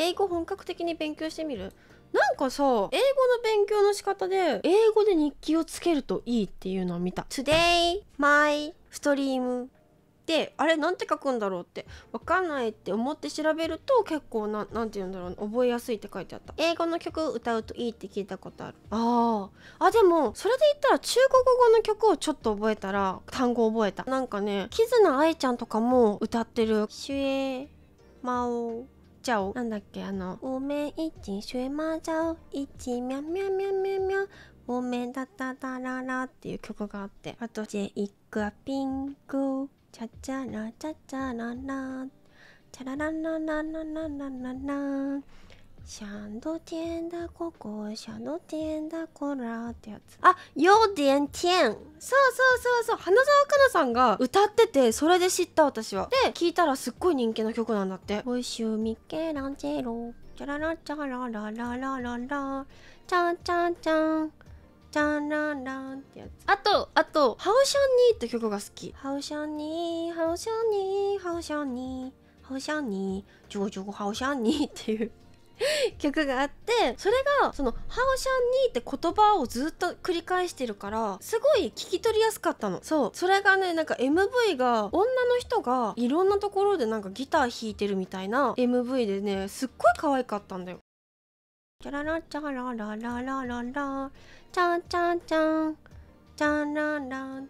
英語本格的に勉強してみるなんかさ英語の勉強の仕方で英語で日記をつけるといいっていうのを見た Today my stream であれなんて書くんだろうって分かんないって思って調べると結構な何て言うんだろう覚えやすいって書いてあった英語の曲歌うといいって聞いたことあるあーあでもそれで言ったら中国語の曲をちょっと覚えたら単語覚えたなんかねキズナアイちゃんとかも歌ってる「シュエマオ」ちゃおなんだっけあの「おめいちしゅまじゃおいちみゃみゃみゃみゃみゃおめだたたらら」っていう曲があってあと「ジェイクはピンクチャチャラチャチャララチャラララララララララ」シャンドティンダココシャンドティンダコラってやつあヨーディンティンそうそうそうそう花沢香菜さんが歌っててそれで知った私はで聞いたらすっごい人気の曲なんだっておいしゅうみけらんちろチャララチャララララララチャンチャンチャンチャンランランってやつあとあとハウシャンニーって曲が好きハウシャンニーハウシャンニーハウシャンニーハウシャンニージョージョーハウシャンニーっていう 曲があってそれがその「ハオシャンニー」って言葉をずっと繰り返してるからすごい聞き取りやすかったのそうそれがねなんか MV が女の人がいろんなところでなんかギター弾いてるみたいな MV でねすっごい可愛かったんだよチャララチャララララララチャンチャンチャンチャララ